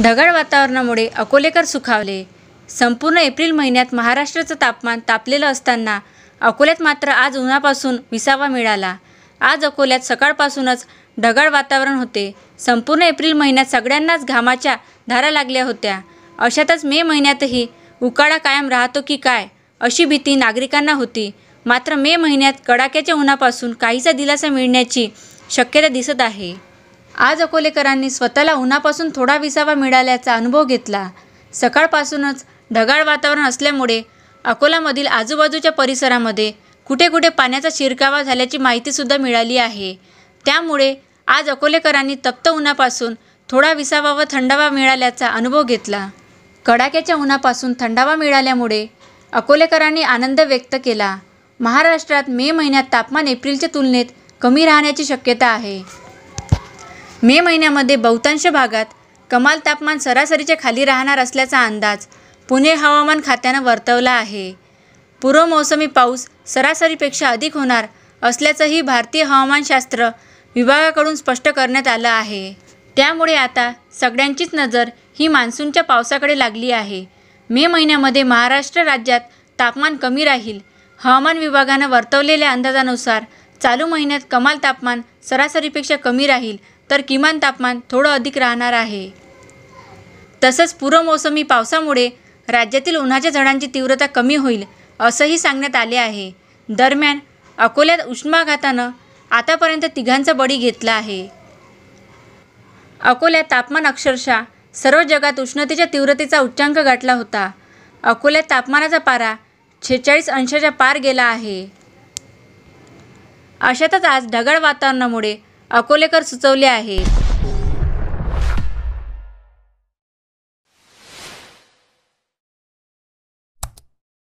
ढगाळ वातावरणामुळे अकोलेकर सुखावले संपूर्ण एप्रिल महिन्यात महाराष्ट्राचं तापमान तापलेलं असताना अकोल्यात मात्र आज उन्हापासून विसावा मिळाला आज अकोल्यात सकाळपासूनच ढगाळ वातावरण होते संपूर्ण एप्रिल महिन्यात सगळ्यांनाच घामाच्या धारा लागल्या होत्या अशातच मे महिन्यातही उकाडा कायम राहतो की काय अशी भीती नागरिकांना होती मात्र मे महिन्यात कडाक्याच्या उन्हापासून काहीसा दिलासा मिळण्याची शक्यता दिसत आहे आज अकोलेकरांनी स्वतःला उन्हापासून थोडा विसावा मिळाल्याचा अनुभव घेतला सकाळपासूनच ढगाळ वातावरण असल्यामुळे अकोलामधील आजूबाजूच्या परिसरामध्ये कुठे कुठे पाण्याचा शिरकावा झाल्याची माहितीसुद्धा मिळाली आहे त्यामुळे आज अकोलेकरांनी तप्त उन्हापासून थोडा विसावा व थंडावा मिळाल्याचा अनुभव घेतला कडाक्याच्या उन्हापासून थंडावा मिळाल्यामुळे अकोलेकरांनी आनंद व्यक्त केला महाराष्ट्रात मे महिन्यात तापमान एप्रिलच्या तुलनेत कमी राहण्याची शक्यता आहे मे महिन्यामध्ये बहुतांश भागात कमाल तापमान सरासरीच्या खाली राहणार असल्याचा अंदाज पुणे हवामान खात्यानं वर्तवला आहे पूर्वमोसमी पाऊस सरासरीपेक्षा अधिक होणार असल्याचंही भारतीय हवामानशास्त्र विभागाकडून स्पष्ट करण्यात आलं आहे त्यामुळे आता सगळ्यांचीच नजर ही मान्सूनच्या पावसाकडे लागली आहे मे महिन्यामध्ये महाराष्ट्र राज्यात तापमान कमी राहील हवामान विभागानं वर्तवलेल्या अंदाजानुसार चालू महिन्यात कमाल तापमान सरासरीपेक्षा कमी राहील तर किमान तापमान थोडं अधिक राहणार आहे तसंच पूरमोसमी पावसामुळे राज्यातील उन्हाच्या झडांची तीव्रता कमी होईल असंही सांगण्यात आले आहे दरम्यान अकोल्यात उष्माघातानं आतापर्यंत तिघांचा बळी घेतला आहे अकोल्यात तापमान अक्षरशः सर्व जगात उष्णतेच्या तीव्रतेचा उच्चांक गाठला होता अकोल्यात तापमानाचा पारा छेचाळीस अंशाच्या पार गेला आहे अशातच आज ढगाळ वातावरणामुळे अकोलेकर सुचवले आहे